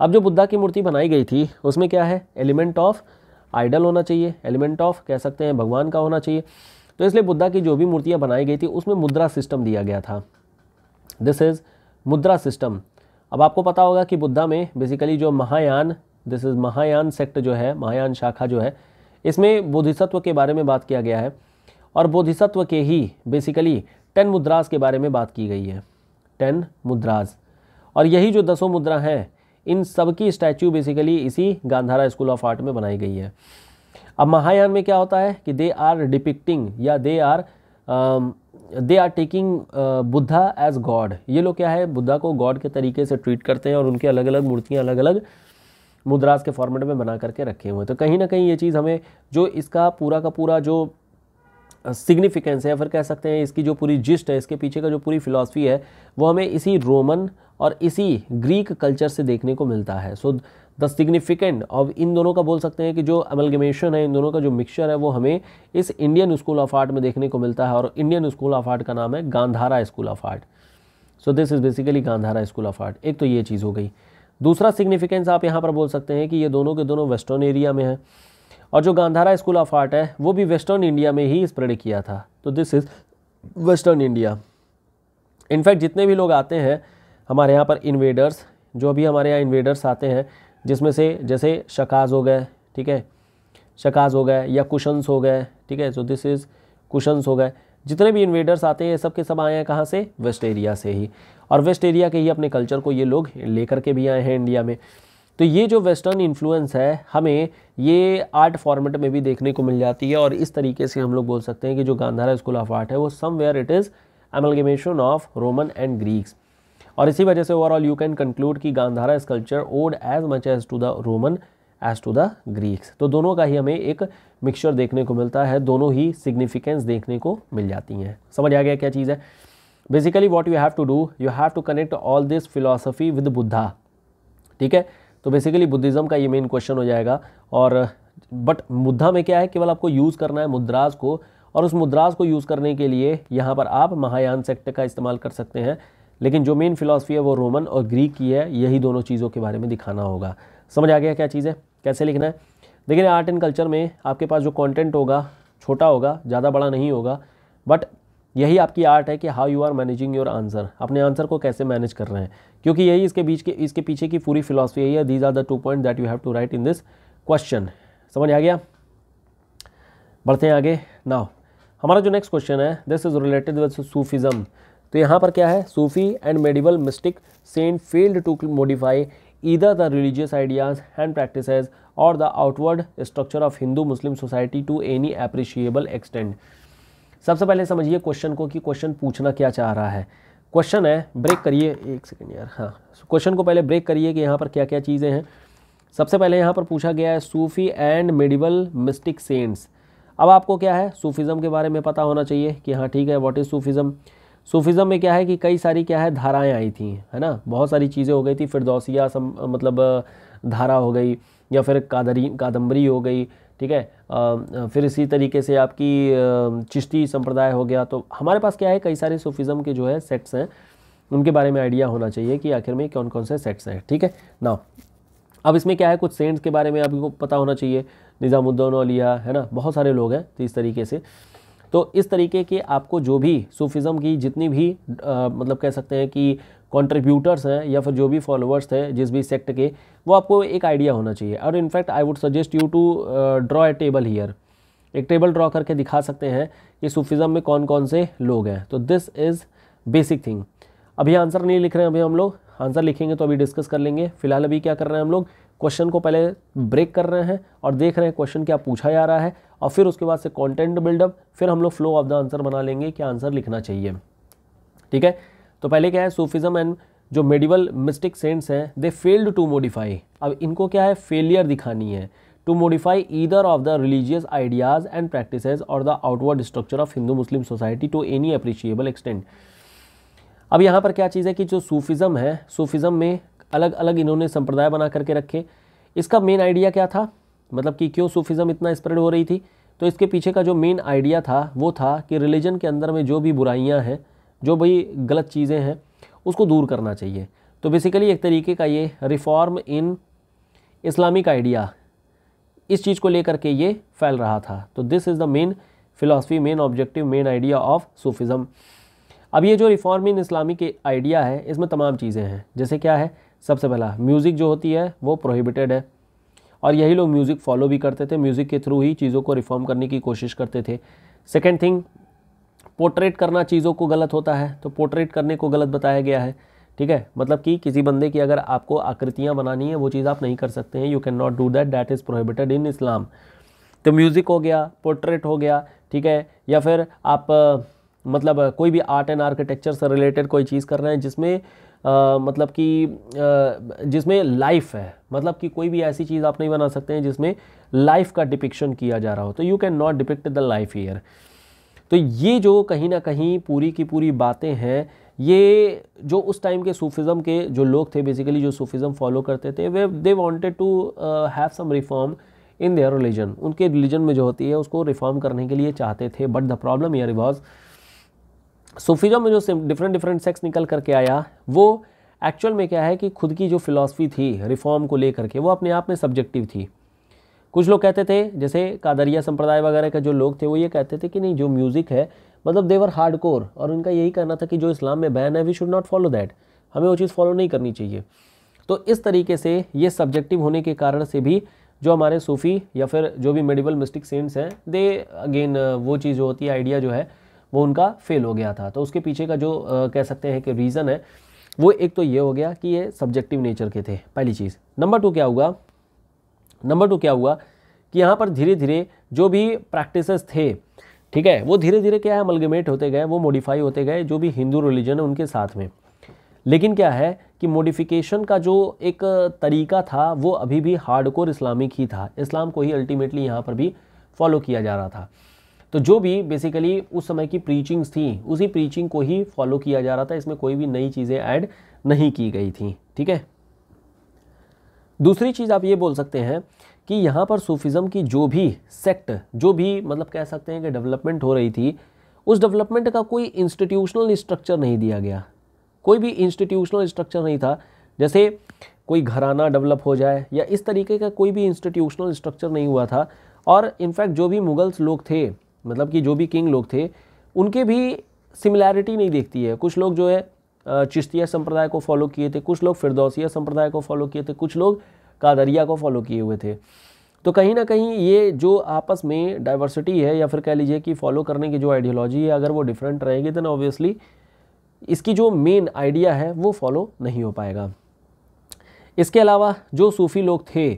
अब जो बुद्धा की मूर्ति बनाई गई थी उसमें क्या है एलिमेंट ऑफ आइडल होना चाहिए एलिमेंट ऑफ कह सकते हैं भगवान का होना चाहिए तो इसलिए बुद्धा की जो भी मूर्तियाँ बनाई गई थी उसमें मुद्रा सिस्टम दिया गया था दिस इज़ मुद्रा सिस्टम अब आपको पता होगा कि बुद्धा में बेसिकली जो Mahayana this is Mahayana sect जो है महायान शाखा जो है इसमें बोधिसत्व के बारे में बात किया गया है और बोधिसत्व के ही बेसिकली टेन मुद्रास के बारे में बात की गई है टेन मुद्रास और यही जो दसों मुद्रा हैं इन सब की स्टैचू बेसिकली इसी गांधारा स्कूल ऑफ आर्ट में बनाई गई है अब महायान में क्या होता है कि दे आर डिपिक्टिंग या they are they are taking Buddha as god ये लोग क्या है बुद्धा को गॉड के तरीके से ट्रीट करते हैं और उनके अलग अलग मूर्तियाँ अलग अलग मुद्रास के फॉर्मेट में बना करके रखे हुए हैं तो कहीं ना कहीं ये चीज़ हमें जो इसका पूरा का पूरा जो सिग्निफिकेंस है या फिर कह सकते हैं इसकी जो पूरी जिस्ट है इसके पीछे का जो पूरी फिलॉसफी है वो हमें इसी रोमन और इसी ग्रीक कल्चर से देखने को मिलता है सो द सिग्निफिकेंट ऑफ इन दोनों का बोल सकते हैं कि जो अमलगमेशन है इन दोनों का जो मिक्सचर है वो हमें इस इंडियन स्कूल ऑफ आर्ट में देखने को मिलता है और इंडियन स्कूल ऑफ आर्ट का नाम है Gandhara school of art so this is basically Gandhara school of art एक तो ये चीज़ हो गई दूसरा सिग्निफिकेंस आप यहाँ पर बोल सकते हैं कि ये दोनों के दोनों वेस्टर्न एरिया में हैं और जो गांधारा स्कूल ऑफ आर्ट है वो भी वेस्टर्न इंडिया में ही स्प्रेड किया था तो this is western India in fact जितने भी लोग आते हैं हमारे यहाँ पर इन्वेडर्स जो भी हमारे यहाँ इन्वेडर्स आते हैं जिसमें से जैसे शकाज हो गए ठीक है शकाज हो गए या कुशंस हो गए ठीक है सो दिस इज़ कुशंस हो गए जितने भी इन्वेडर्स आते हैं ये सब के सब आए हैं कहाँ से वेस्ट एरिया से ही और वेस्ट एरिया के ही अपने कल्चर को ये लोग लेकर के भी आए हैं इंडिया में तो ये जो वेस्टर्न इन्फ्लुएंस है हमें ये आर्ट फॉर्मेट में भी देखने को मिल जाती है और इस तरीके से हम लोग बोल सकते हैं कि जो गांधारा स्कूल ऑफ आर्ट है वो somewhere it is amalgamation of Roman and Greeks और इसी वजह से ओवरऑल यू कैन कंक्लूड कि Gandhara sculpture owed as much as to the Roman as to the Greeks तो दोनों का ही हमें एक मिक्सचर देखने को मिलता है दोनों ही सिग्निफिकेंस देखने को मिल जाती हैं समझ आ गया क्या चीज़ है basically what you have to do you have to connect all this philosophy with Buddha ठीक है तो बेसिकली बुद्धिज़्म का ये मेन क्वेश्चन हो जाएगा और बट मुद्दा में क्या है केवल आपको यूज़ करना है मुद्राज को और उस मुद्राज को यूज़ करने के लिए यहाँ पर आप महायान सेक्ट का इस्तेमाल कर सकते हैं लेकिन जो मेन फिलासफी है वो रोमन और ग्रीक की है यही दोनों चीज़ों के बारे में दिखाना होगा समझ आ गया क्या चीज़ है कैसे लिखना है देखिए आर्ट एंड कल्चर में आपके पास जो कंटेंट होगा छोटा होगा ज़्यादा बड़ा नहीं होगा बट यही आपकी आर्ट है कि how you are managing your answer अपने आंसर को कैसे मैनेज कर रहे हैं क्योंकि यही इसके बीच के इसके पीछे की पूरी फिलोसफी यही है these are the two point that you have to write in this question समझ आ गया बढ़ते हैं आगे नाउ हमारा जो नेक्स्ट क्वेश्चन है this is related with Sufism तो यहाँ पर क्या है Sufi and medieval mystic saint failed to modify either the religious ideas and practices और the outward structure of Hindu Muslim society to any appreciable extend सबसे पहले समझिए क्वेश्चन को कि क्वेश्चन पूछना क्या चाह रहा है क्वेश्चन है ब्रेक करिए एक सेकेंड यार हाँ क्वेश्चन को पहले ब्रेक करिए कि यहाँ पर क्या क्या चीज़ें हैं सबसे पहले यहाँ पर पूछा गया है Sufi and medieval mystic saints अब आपको क्या है सूफ़िज़म के बारे में पता होना चाहिए कि हाँ ठीक है व्हाट इज़ सूफ़िज़म सूफ़िज़म में क्या है कि कई सारी क्या है धाराएं आई थी है ना बहुत सारी चीज़ें हो गई थी फिरदौसिया सम मतलब धारा हो गई या फिर कादरी कादम्बरी हो गई ठीक है फिर इसी तरीके से आपकी चिश्ती संप्रदाय हो गया तो हमारे पास क्या है कई सारे सूफिज़म के जो है सेट्स हैं उनके बारे में आइडिया होना चाहिए कि आखिर में कौन कौन से सेट्स हैं ठीक है ना अब इसमें क्या है कुछ सेंट्स के बारे में आपको पता होना चाहिए निज़ामुद्दौन अलिया है ना बहुत सारे लोग हैं तो इस तरीके से तो इस तरीके के आपको जो भी सूफिज़म की जितनी भी आ, मतलब कह सकते हैं कि कॉन्ट्रीब्यूटर्स हैं या फिर जो भी फॉलोअर्स थे जिस भी सेक्ट के वो आपको एक आइडिया होना चाहिए और in fact I would suggest you to draw a table here एक टेबल ड्रॉ करके दिखा सकते हैं कि सूफिज़म में कौन कौन से लोग हैं तो दिस इज़ बेसिक थिंग अभी आंसर नहीं लिख रहे हैं अभी हम लोग आंसर लिखेंगे तो अभी डिस्कस कर लेंगे फिलहाल अभी क्या कर रहे हैं हम लोग क्वेश्चन को पहले ब्रेक कर रहे हैं और देख रहे हैं क्वेश्चन क्या पूछा जा रहा है और फिर उसके बाद से कंटेंट बिल्डअप फिर हम लोग फ्लो ऑफ द आंसर बना लेंगे कि आंसर लिखना चाहिए ठीक है तो पहले क्या है सूफिज़म एंड जो मेडिवल मिस्टिक सेंट्स हैं दे फेल्ड टू मोडिफाई अब इनको क्या है फेलियर दिखानी है to modify either of the religious ideas and practice और the outward structure of Hindu Muslim society to any appreciable extent अब यहाँ पर क्या चीज़ है कि जो सूफिज़म है सूफिज़म में अलग अलग इन्होंने संप्रदाय बना करके रखे इसका मेन आइडिया क्या था मतलब कि क्यों सूफिज़म इतना स्प्रेड हो रही थी तो इसके पीछे का जो मेन आइडिया था वो था कि रिलीजन के अंदर में जो भी बुराइयाँ हैं जो भी गलत चीज़ें हैं उसको दूर करना चाहिए तो बेसिकली एक तरीके का ये रिफॉर्म इन इस्लामिक आइडिया इस चीज़ को लेकर के ये फैल रहा था तो this is the main philosophy main objective main idea of Sufism अब ये जो रिफॉर्म इन इस्लामिक आइडिया है इसमें तमाम चीज़ें हैं जैसे क्या है सबसे पहला म्यूज़िक जो होती है वो प्रोहिबिटेड है और यही लोग म्यूज़िक फॉलो भी करते थे म्यूज़िक के थ्रू ही चीज़ों को रिफॉर्म करने की कोशिश करते थे सेकेंड थिंग पोर्ट्रेट करना चीज़ों को गलत होता है तो पोर्ट्रेट करने को गलत बताया गया है ठीक है मतलब कि किसी बंदे की अगर आपको आकृतियाँ बनानी है वो चीज़ आप नहीं कर सकते हैं you can not do that that is prohibited in Islam तो म्यूज़िक हो गया पोर्ट्रेट हो गया ठीक है या फिर आप मतलब कोई भी आर्ट एंड आर्किटेक्चर से रिलेटेड कोई चीज़ कर रहे हैं जिसमें आ, मतलब कि जिसमें लाइफ है मतलब कि कोई भी ऐसी चीज़ आप नहीं बना सकते हैं जिसमें लाइफ का डिपिक्शन किया जा रहा हो तो you can not depict the life here तो ये जो कहीं ना कहीं पूरी की पूरी बातें हैं ये जो उस टाइम के सूफिज़म के जो लोग थे बेसिकली जो सूफिज़म फॉलो करते थे वे they wanted to have some reform in their religion उनके रिलीजन में जो होती है उसको रिफॉर्म करने के लिए चाहते थे but the problem here was Sufism में जो डिफरेंट डिफरेंट सेक्स निकल करके आया वो एक्चुअल में क्या है कि खुद की जो फ़िलासफ़ी थी रिफॉर्म को लेकर के वो अपने आप में सब्जेक्टिव थी कुछ लोग कहते थे जैसे कादरिया संप्रदाय वगैरह के जो लोग थे वो ये कहते थे कि नहीं जो म्यूज़िक है मतलब देवर हार्ड कोर और उनका यही कहना था कि जो इस्लाम में बैन है we should not follow that हमें वो चीज़ फॉलो नहीं करनी चाहिए तो इस तरीके से ये सब्जेक्टिव होने के कारण से भी जो हमारे सूफ़ी या फिर जो भी मेडिवल मिस्टिक सेंट्स हैं दे अगेन वो चीज़ जो होती है आइडिया जो है वो उनका फेल हो गया था तो उसके पीछे का जो आ, कह सकते हैं कि रीज़न है वो एक तो ये हो गया कि ये सब्जेक्टिव नेचर के थे पहली चीज़ नंबर टू क्या होगा नंबर टू क्या हुआ कि यहाँ पर धीरे धीरे जो भी प्रैक्टिसस थे ठीक है वो धीरे धीरे क्या है मलगमेट होते गए वो मॉडिफाई होते गए जो भी हिंदू रिलीजन है उनके साथ में लेकिन क्या है कि मॉडिफिकेशन का जो एक तरीका था वो अभी भी हार्डकोर इस्लामिक ही था इस्लाम को ही अल्टीमेटली यहाँ पर भी फॉलो किया जा रहा था तो जो भी बेसिकली उस समय की प्रीचिंग्स थी उसी प्रीचिंग को ही फॉलो किया जा रहा था इसमें कोई भी नई चीज़ें ऐड नहीं की गई थी ठीक है दूसरी चीज़ आप ये बोल सकते हैं कि यहाँ पर सूफिज़म की जो भी सेक्ट जो भी मतलब कह सकते हैं कि डेवलपमेंट हो रही थी उस डेवलपमेंट का कोई इंस्टीट्यूशनल स्ट्रक्चर नहीं दिया गया कोई भी इंस्टीट्यूशनल स्ट्रक्चर नहीं था जैसे कोई घराना डेवलप हो जाए या इस तरीके का कोई भी इंस्टीट्यूशनल स्ट्रक्चर नहीं हुआ था और इनफैक्ट जो भी मुगल्स लोग थे मतलब कि जो भी किंग लोग थे उनके भी सिमिलैरिटी नहीं देखती है कुछ लोग जो है चिश्तिया संप्रदाय को फॉलो किए थे कुछ लोग फिरदौसिया संप्रदाय को फॉलो किए थे कुछ लोग कादरिया को फॉलो किए हुए थे तो कहीं ना कहीं ये जो आपस में डाइवर्सिटी है या फिर कह लीजिए कि फॉलो करने की जो आइडियोलॉजी है अगर वो डिफरेंट रहेगी ना ऑब्वियसली इसकी जो मेन आइडिया है वो फॉलो नहीं हो पाएगा इसके अलावा जो सूफ़ी लोग थे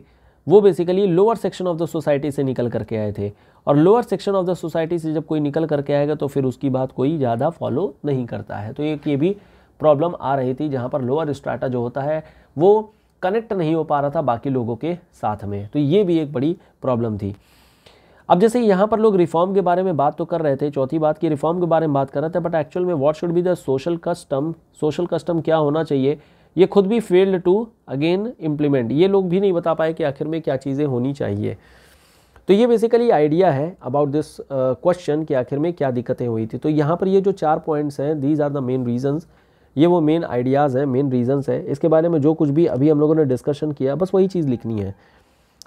वो basically lower section of the society से निकल करके आए थे और lower section of the society से जब कोई निकल करके आएगा तो फिर उसकी बात कोई ज़्यादा फॉलो नहीं करता है तो एक ये भी प्रॉब्लम आ रही थी जहाँ पर लोअर स्ट्राटा जो होता है वो कनेक्ट नहीं हो पा रहा था बाकी लोगों के साथ में तो ये भी एक बड़ी प्रॉब्लम थी अब जैसे यहाँ पर लोग रिफॉर्म के बारे में बात तो कर रहे थे चौथी बात की रिफॉर्म के बारे में बात कर रहे थे बट एक्चुअल में what should be the social custom social custom क्या होना चाहिए ये खुद भी फेल्ड टू अगेन इम्प्लीमेंट ये लोग भी नहीं बता पाए कि आखिर में क्या चीज़ें होनी चाहिए तो ये बेसिकली आइडिया है अबाउट दिस क्वेश्चन कि आखिर में क्या दिक्कतें हुई थी तो यहाँ पर ये जो चार पॉइंट्स हैं these are the main reasons ये वो मेन आइडियाज़ हैं मेन रीजंस हैं इसके बारे में जो कुछ भी अभी हम लोगों ने डिस्कशन किया बस वही चीज़ लिखनी है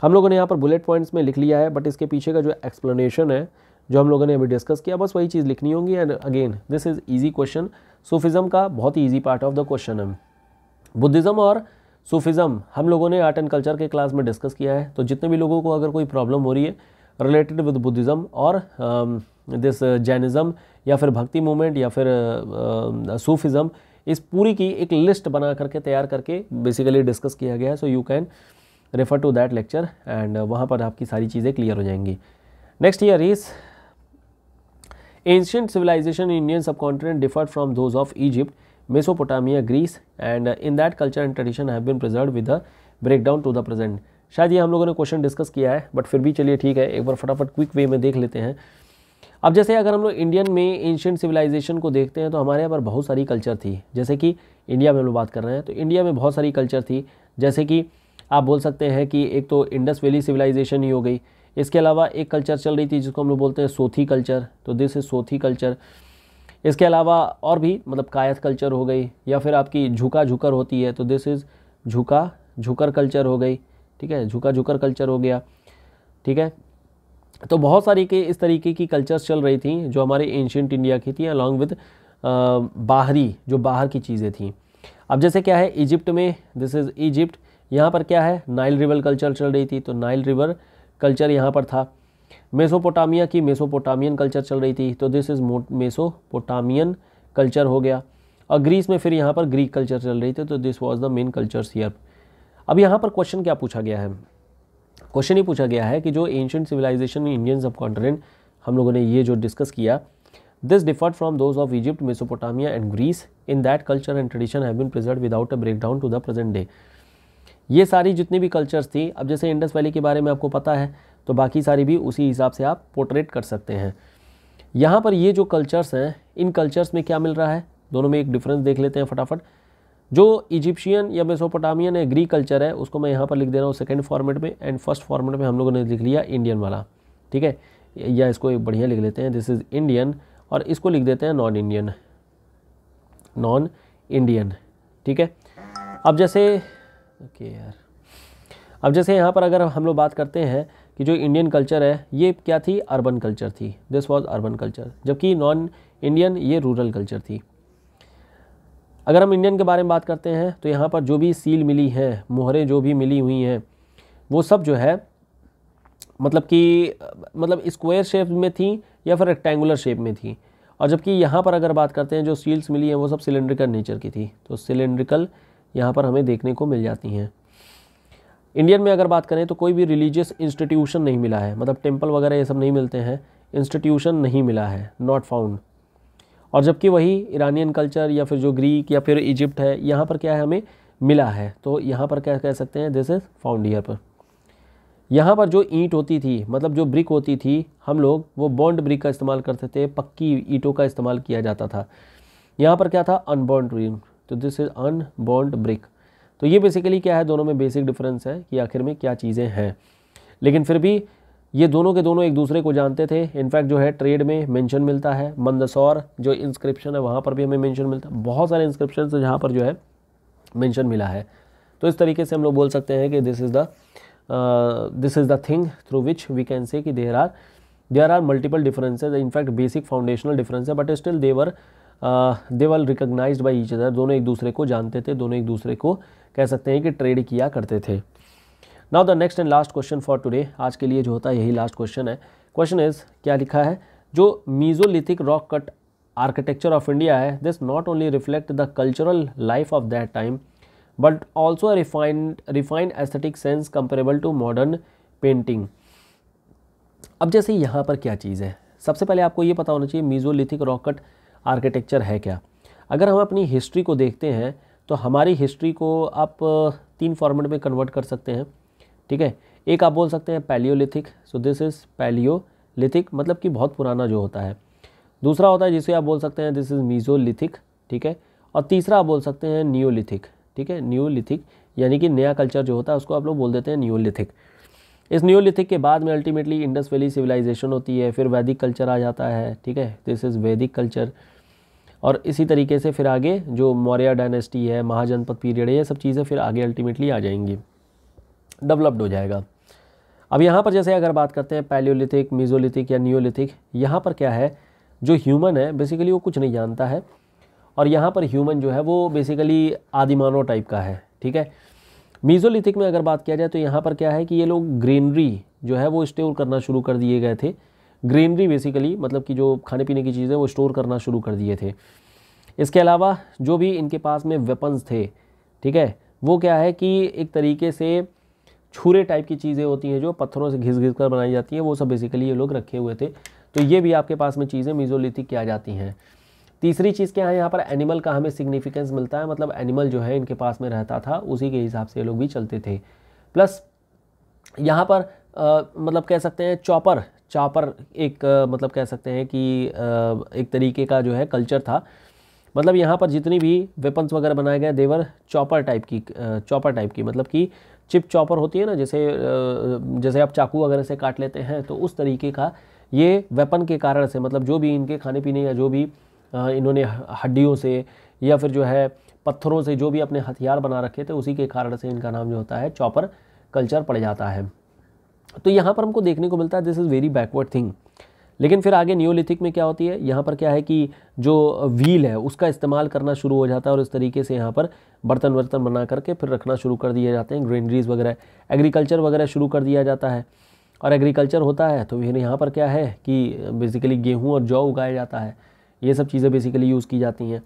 हम लोगों ने यहाँ पर बुलेट पॉइंट्स में लिख लिया है बट इसके पीछे का जो एक्सप्लेनेशन है जो हम लोगों ने अभी डिस्कस किया बस वही चीज़ लिखनी होगी and again this is easy question Sufism का बहुत ही easy part of the question है बुद्धिज़्म और सूफिज़म हम लोगों ने आर्ट एंड कल्चर के क्लास में डिस्कस किया है तो जितने भी लोगों को अगर कोई प्रॉब्लम हो रही है रिलेटेड विद बुद्धिज़्म और दिस um, जैनिज़्म या फिर भक्ति मूवमेंट या फिर सूफिज़म uh, um, इस पूरी की एक लिस्ट बना करके तैयार करके बेसिकली डिस्कस किया गया है so you can refer to that lecture and वहाँ पर आपकी सारी चीज़ें क्लियर हो जाएंगी next here is ancient civilization Indian subcontinent differed from those of Egypt Mesopotamia Greece and in that culture and tradition have been preserve with break down to the present शायद ये हम लोगों ने question discuss किया है but फिर भी चलिए ठीक है एक बार फटाफट क्विक वे में देख लेते हैं अब जैसे अगर हम लोग इंडियन में एंशियंट सिविलाइजेशन को देखते हैं तो हमारे यहाँ पर बहुत सारी कल्चर थी जैसे कि इंडिया में हम लोग बात कर रहे हैं तो इंडिया में बहुत सारी कल्चर थी जैसे कि आप बोल सकते हैं कि एक तो इंडस वैली सिविलाइजेशन ही हो गई इसके अलावा एक कल्चर चल रही थी जिसको हम लोग बोलते हैं सोथी कल्चर तो दिस इज सोथी कल्चर इसके अलावा और भी मतलब कायथ कल्चर हो गई या फिर आपकी झुका झुकर होती है तो दिस इज़ झुका झुकर कल्चर हो गई ठीक है झुका झुकर कल्चर हो गया ठीक है तो बहुत सारी के इस तरीके की कल्चर्स चल रही थी जो हमारे एंशियंट इंडिया की थी अलॉन्ग विद बाहरी जो बाहर की चीज़ें थी अब जैसे क्या है इजिप्ट में दिस इज़ इजिप्ट यहाँ पर क्या है नाइल रिवर कल्चर चल रही थी तो नाइल रिवर कल्चर यहाँ पर था मेसोपोटामिया की मेसोपोटामियन कल्चर चल रही थी तो दिस इज़ मेसोपोटामियन कल्चर हो गया और ग्रीस में फिर यहाँ पर ग्रीक कल्चर चल रही थी तो this was the main culture here अब यहाँ पर क्वेश्चन क्या पूछा गया है क्वेश्चन ही पूछा गया है कि जो ancient civilization Indian subcontinent हम लोगों ने ये जो डिस्कस किया this This differed those of Egypt Mesopotamia and Greece in that culture and tradition have been preserve without a break down to the present day ये सारी जितनी भी कल्चर्स थी अब जैसे इंडस वैली के बारे में आपको पता है तो बाकी सारी भी उसी हिसाब से आप पोर्ट्रेट कर सकते हैं यहाँ पर ये जो कल्चर्स हैं इन कल्चर्स में क्या मिल रहा है दोनों में एक डिफरेंस देख लेते हैं फटाफट जो इजिप्शियन या मेसोपोटामियन या ग्रीक कल्चर है उसको मैं यहाँ पर लिख दे रहा हूँ सेकेंड फॉर्मेट में एंड फर्स्ट फॉर्मेट में हम लोगों ने लिख लिया इंडियन वाला ठीक है या इसको बढ़िया लिख लेते हैं दिस इज़ इंडियन और इसको लिख देते हैं नॉन इंडियन नॉन इंडियन ठीक है अब जैसे ओके यार अब जैसे यहाँ पर अगर हम लोग बात करते हैं कि जो इंडियन कल्चर है ये क्या थी अर्बन कल्चर थी दिस वाज अर्बन कल्चर जबकि नॉन इंडियन ये रूरल कल्चर थी अगर हम इंडियन के बारे में बात करते हैं तो यहाँ पर जो भी सील मिली हैं मोहरें जो भी मिली हुई हैं वो सब जो है मतलब कि मतलब स्क्वायर शेप में थी या फिर रेक्टेंगुलर शेप में थी और जबकि यहाँ पर अगर बात करते हैं जो सील्स मिली हैं वो सब सिलेंड्रिकल नेचर की थी तो सिलेंड्रिकल यहाँ पर हमें देखने को मिल जाती हैं इंडियन में अगर बात करें तो कोई भी रिलीजियस इंस्टीट्यूशन नहीं मिला है मतलब टेम्पल वगैरह ये सब नहीं मिलते हैं इंस्टीट्यूशन नहीं मिला है नॉट फाउंड और जबकि वही ईरानियन कल्चर या फिर जो ग्रीक या फिर इजिप्ट है यहाँ पर क्या है हमें मिला है तो यहाँ पर क्या कह सकते हैं दिस इज़ फाउंड ईयर पर यहाँ पर जो ईंट होती थी मतलब जो ब्रिक होती थी हम लोग वो बॉन्ड ब्रिक का इस्तेमाल करते थे पक्की ईंटों का इस्तेमाल किया जाता था यहाँ पर क्या था अनबॉन्ड रिम तो दिस इज़ अनबॉन्ड ब्रिक तो ये बेसिकली क्या है दोनों में बेसिक डिफरेंस है कि आखिर में क्या चीज़ें हैं लेकिन फिर भी ये दोनों के दोनों एक दूसरे को जानते थे इनफैक्ट जो है ट्रेड में मेंशन मिलता है मंदसौर जो इंस्क्रिप्शन है वहाँ पर भी हमें मेंशन मिलता है बहुत सारे इंस्क्रिप्शन से जहाँ पर जो है मेंशन मिला है तो इस तरीके से हम लोग बोल सकते हैं कि this is the this is the thing through which we can say कि there are there are multiple differences in fact basic foundational difference है but still they were they were recognise by each other दोनों एक दूसरे को जानते थे दोनों एक दूसरे को कह सकते हैं कि ट्रेड किया करते थे now the next and last question for today आज के लिए जो होता है यही लास्ट क्वेश्चन है क्वेश्चन इज क्या लिखा है जो mesolithic rock cut architecture of India है this not only reflect the cultural life of that time but also refined refined aesthetic sense comparable to modern painting अब जैसे यहाँ पर क्या चीज़ है सबसे पहले आपको ये पता होना चाहिए मीजोलिथिक रॉक कट आर्किटेक्चर है क्या अगर हम अपनी हिस्ट्री को देखते हैं तो हमारी हिस्ट्री को आप तीन फॉर्मेट में कन्वर्ट कर सकते हैं ठीक है एक आप बोल सकते हैं palaeolithic so this is palaeolithic मतलब कि बहुत पुराना जो होता है दूसरा होता है जिसे आप बोल सकते हैं दिस इज़ मीजोलिथिक ठीक है और तीसरा आप बोल सकते हैं न्योलिथिक ठीक है न्योलिथिक यानी कि नया कल्चर जो होता है उसको आप लोग बोल देते हैं न्योलिथिक इस न्योलिथिक के बाद में अल्टीमेटली इंडस वैली सिविलाइजेशन होती है फिर वैदिक कल्चर आ जाता है ठीक है दिस इज़ वैदिक कल्चर और इसी तरीके से फिर आगे जो मौर्य डायनेस्टी है महाजनपद पीरियड है ये सब चीज़ें फिर आगे अल्टीमेटली आ जाएंगी डेवलप्ड हो जाएगा अब यहाँ पर जैसे अगर बात करते हैं पैलियोलिथिक मीजोलिथिक या न्योलिथिक यहाँ पर क्या है जो ह्यूमन है बेसिकली वो कुछ नहीं जानता है और यहाँ पर ह्यूमन जो है वो बेसिकली आदिमानव टाइप का है ठीक है मीजोलिथिक में अगर बात किया जाए तो यहाँ पर क्या है कि ये लोग ग्रीनरी जो है वो स्टोर करना शुरू कर दिए गए थे ग्रीनरी बेसिकली मतलब कि जो खाने पीने की चीज़ें वो स्टोर करना शुरू कर दिए थे इसके अलावा जो भी इनके पास में वेपन्स थे ठीक है वो क्या है कि एक तरीके से छुरे टाइप की चीज़ें होती हैं जो पत्थरों से घिस घिस कर बनाई जाती हैं वो सब बेसिकली ये लोग रखे हुए थे तो ये भी आपके पास में चीज़ें मीजोलिथिक आ जाती हैं तीसरी चीज़ क्या है यहाँ पर एनिमल का हमें सिग्निफिकेंस मिलता है मतलब एनिमल जो है इनके पास में रहता था उसी के हिसाब से ये लोग भी चलते थे प्लस यहाँ पर आ, मतलब कह सकते हैं चॉपर चॉपर एक आ, मतलब कह सकते हैं कि आ, एक तरीके का जो है कल्चर था मतलब यहाँ पर जितनी भी वेपन्स वगैरह बनाए गए देवर चॉपर टाइप की चॉपर टाइप की मतलब कि चिप चॉपर होती है ना जैसे जैसे आप चाकू वगैरह से काट लेते हैं तो उस तरीके का ये वेपन के कारण से मतलब जो भी इनके खाने पीने या जो भी इन्होंने हड्डियों से या फिर जो है पत्थरों से जो भी अपने हथियार बना रखे थे उसी के कारण से इनका नाम जो होता है चॉपर कल्चर पड़ जाता है तो यहाँ पर हमको देखने को मिलता है this is very backward thing लेकिन फिर आगे न्योलिथिक में क्या होती है यहाँ पर क्या है कि जो व्हील है उसका इस्तेमाल करना शुरू हो जाता है और इस तरीके से यहाँ पर बर्तन वर्तन बना करके फिर रखना शुरू कर दिए जाते हैं ग्रीनरीज वगैरह एग्रीकल्चर वगैरह शुरू कर दिया जाता है और एग्रीकल्चर होता है तो फिर यहाँ पर क्या है कि बेसिकली गेहूँ और जौ उगाया जाता है ये सब चीज़ें बेसिकली यूज़ की जाती हैं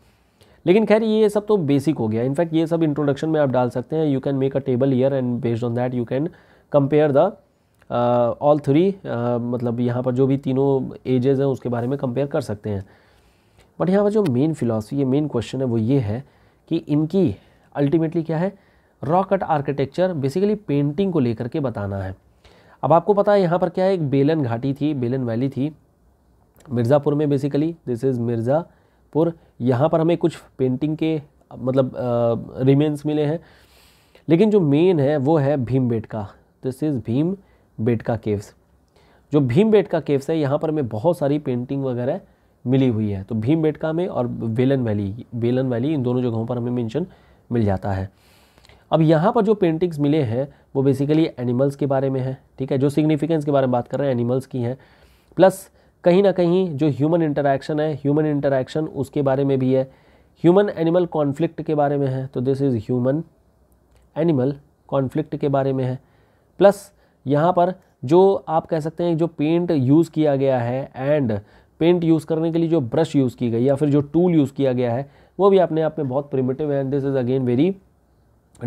लेकिन खैर ये सब तो बेसिक हो गया इनफैक्ट ये सब इंट्रोडक्शन में आप डाल सकते हैं you can make a table here and based on that you can compare the all three मतलब यहाँ पर जो भी तीनों एजेज़ हैं उसके बारे में कंपेयर कर सकते हैं बट यहाँ पर जो मेन फिलासफी है मेन क्वेश्चन है वो ये है कि इनकी अल्टीमेटली क्या है rock cut architecture basically painting को लेकर के बताना है अब आपको पता है यहाँ पर क्या है एक बेलन घाटी थी बेलन वैली थी मिर्ज़ापुर में बेसिकली दिस इज़ मिर्ज़ापुर यहाँ पर हमें कुछ पेंटिंग के मतलब रिमेन्स मिले हैं लेकिन जो मेन है वो है Bhimbetka this is Bhimbetka caves जो भीम बेटका केव्स है यहाँ पर हमें बहुत सारी पेंटिंग वगैरह मिली हुई है तो बेटका में और वेलन वैली वेलन वैली इन दोनों जगहों पर हमें मेंशन मिल जाता है अब यहाँ पर जो पेंटिंग्स मिले हैं वो बेसिकली एनिमल्स के बारे में है ठीक है जो सिग्निफिकेंस के बारे में बात कर रहे हैं एनिमल्स की हैं प्लस कहीं ना कहीं जो ह्यूमन इंटरेक्शन है ह्यूमन इंटरेक्शन उसके बारे में भी है ह्यूमन एनिमल कॉन्फ्लिक्ट के बारे में है तो this is human animal conflict के बारे में है प्लस यहाँ पर जो आप कह सकते हैं जो पेंट यूज़ किया गया है एंड पेंट यूज़ करने के लिए जो ब्रश यूज़ की गई या फिर जो टूल यूज़ किया गया है वो भी अपने आप में बहुत प्रिमेटिव है and this is again very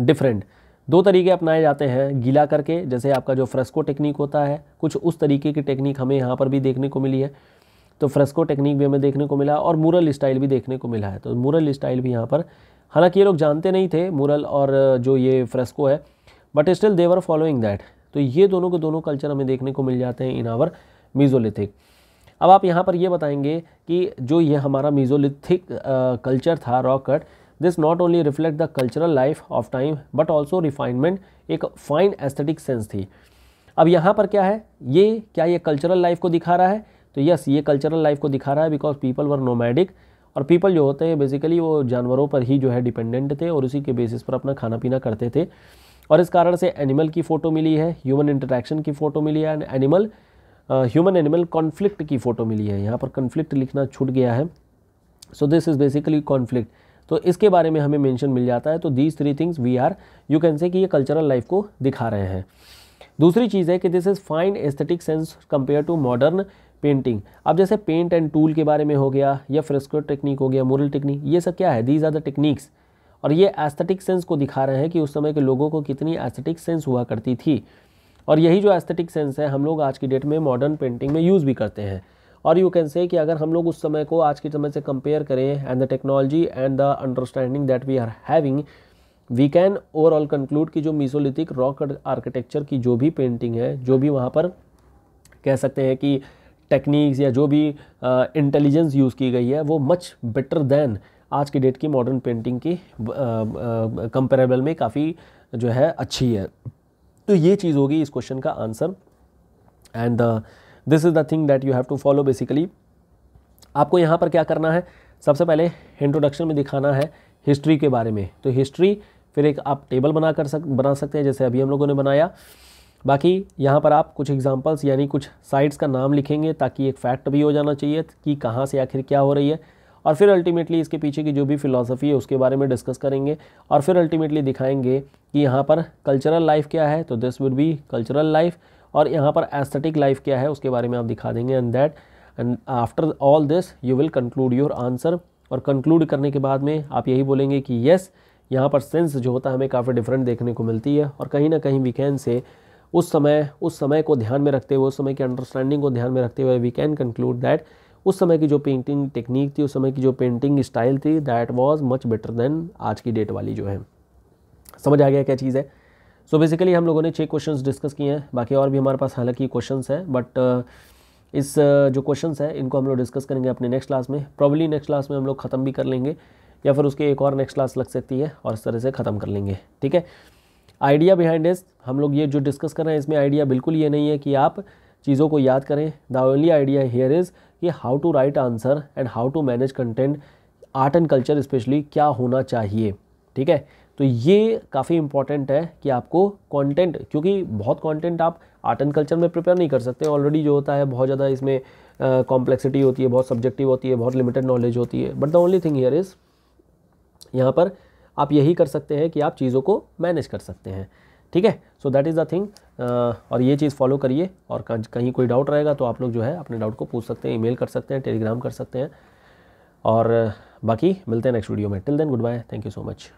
different दो तरीके अपनाए जाते हैं गीला करके जैसे आपका जो फ्रेस्को टेक्निक होता है कुछ उस तरीके की टेक्निक हमें यहाँ पर भी देखने को मिली है तो फ्रेस्को टेक्निक भी हमें देखने को मिला और मुरल स्टाइल भी देखने को मिला है तो मुरल स्टाइल भी यहाँ पर हालांकि ये लोग जानते नहीं थे मुरल और जो ये फ्रेस्को है but still they were following that तो ये दोनों के दोनों कल्चर हमें देखने को मिल जाते हैं इन आवर मीजोलिथिक अब आप यहाँ पर ये बताएंगे कि जो ये हमारा मीजोलिथिक कल्चर uh, था rock cut this not only reflect the cultural life of time but also refinement एक फाइन एस्थेटिक सेंस थी अब यहाँ पर क्या है ये क्या ये कल्चरल लाइफ को दिखा रहा है तो यस ये कल्चरल लाइफ को दिखा रहा है बिकॉज पीपल वर नोमैडिक और पीपल जो होते हैं बेसिकली वो जानवरों पर ही जो है डिपेंडेंट थे और उसी के बेसिस पर अपना खाना पीना करते थे और इस कारण से एनिमल की फ़ोटो मिली है ह्यूमन इंटरेक्शन की फ़ोटो मिली है and animal human animal conflict की फ़ोटो मिली है यहाँ पर कन्फ्लिक्ट लिखना छूट गया है so this is basically conflict तो इसके बारे में हमें मेंशन मिल जाता है तो these three things we are you can say कि ये कल्चरल लाइफ को दिखा रहे हैं दूसरी चीज़ है कि this is fine aesthetic sense compare to modern painting अब जैसे पेंट एंड टूल के बारे में हो गया या फ्रेस्को टेक्निक हो गया मोरल टेक्निक ये सब क्या है दीज आर द टेक्निक्स और ये एस्थेटिक सेंस को दिखा रहे हैं कि उस समय के लोगों को कितनी एस्थेटिक सेंस हुआ करती थी और यही जो एस्थेटिक सेंस है हम लोग आज की डेट में मॉडर्न पेंटिंग में यूज़ भी करते हैं और यू कैन से कि अगर हम लोग उस समय को आज के समय से कंपेयर करें and the technology and the understanding that we are having we can overall conclude कि जो मीसोलिथिक रॉक आर्किटेक्चर की जो भी पेंटिंग है जो भी वहाँ पर कह सकते हैं कि टेक्निक्स या जो भी इंटेलिजेंस uh, यूज़ की गई है वो मच बेटर दैन आज की डेट की मॉडर्न पेंटिंग की कंपेरेबल uh, uh, में काफ़ी जो है अच्छी है तो ये चीज़ होगी इस क्वेश्चन का answer and this is the thing that you have to follow basically आपको यहाँ पर क्या करना है सबसे पहले इंट्रोडक्शन में दिखाना है हिस्ट्री के बारे में तो हिस्ट्री फिर एक आप टेबल बना कर सक बना सकते हैं जैसे अभी हम लोगों ने बनाया बाकी यहाँ पर आप कुछ एग्जांपल्स यानी कुछ साइट्स का नाम लिखेंगे ताकि एक फैक्ट भी हो जाना चाहिए कि कहाँ से आखिर क्या हो रही है और फिर अल्टीमेटली इसके पीछे की जो भी फिलॉसफी है उसके बारे में डिस्कस करेंगे और फिर अल्टीमेटली दिखाएंगे कि यहाँ पर कल्चरल लाइफ क्या है तो this would be cultural life और यहाँ पर एस्थेटिक लाइफ क्या है उसके बारे में आप दिखा देंगे and that and after all this you will conclude your answer और कंक्लूड करने के बाद में आप यही बोलेंगे कि येस यहाँ पर सेंस जो होता है हमें काफ़ी डिफरेंट देखने को मिलती है और कहीं ना कहीं वी कैन से उस समय उस समय को ध्यान में रखते हुए उस समय की अंडरस्टैंडिंग को ध्यान में रखते हुए वी कैन कंक्लूड दैट उस समय की जो पेंटिंग टेक्निक थी उस समय की जो पेंटिंग स्टाइल थी that was much better than आज की डेट वाली जो है समझ आ गया क्या चीज़ है सो so बेसिकली हम लोगों ने छः क्वेश्चंस डिस्कस किए हैं बाकी और भी हमारे पास हालांकि क्वेश्चंस हैं बट uh, इस uh, जो क्वेश्चंस हैं इनको हम लोग डिस्कस करेंगे अपने नेक्स्ट क्लास में प्रॉब्ली नेक्स्ट क्लास में हम लोग ख़त्म भी कर लेंगे या फिर उसके एक और नेक्स्ट क्लास लग सकती है और इस तरह से ख़त्म कर लेंगे ठीक है आइडिया बिहाइंड इस हम लोग ये जो डिस्कस कर रहे हैं इसमें आइडिया बिल्कुल ये नहीं है कि आप चीज़ों को याद करें the only idea here is ये how to write answer and how to manage content art and culture specially क्या होना चाहिए ठीक है तो ये काफ़ी इंपॉर्टेंट है कि आपको कंटेंट क्योंकि बहुत कंटेंट आप आर्ट एंड कल्चर में प्रिपेयर नहीं कर सकते ऑलरेडी जो होता है बहुत ज़्यादा इसमें कॉम्प्लेक्सिटी होती है बहुत सब्जेक्टिव होती है बहुत लिमिटेड नॉलेज होती है but the only thing here is यहाँ पर आप यही कर सकते हैं कि आप चीज़ों को मैनेज कर सकते हैं ठीक है so that is the thing और ये चीज़ फॉलो करिए और कहीं कोई डाउट रहेगा तो आप लोग जो है अपने डाउट को पूछ सकते हैं ईमेल कर सकते हैं टेलीग्राम कर सकते हैं और बाकी मिलते हैं नेक्स्ट वीडियो में till then good bye thank you so much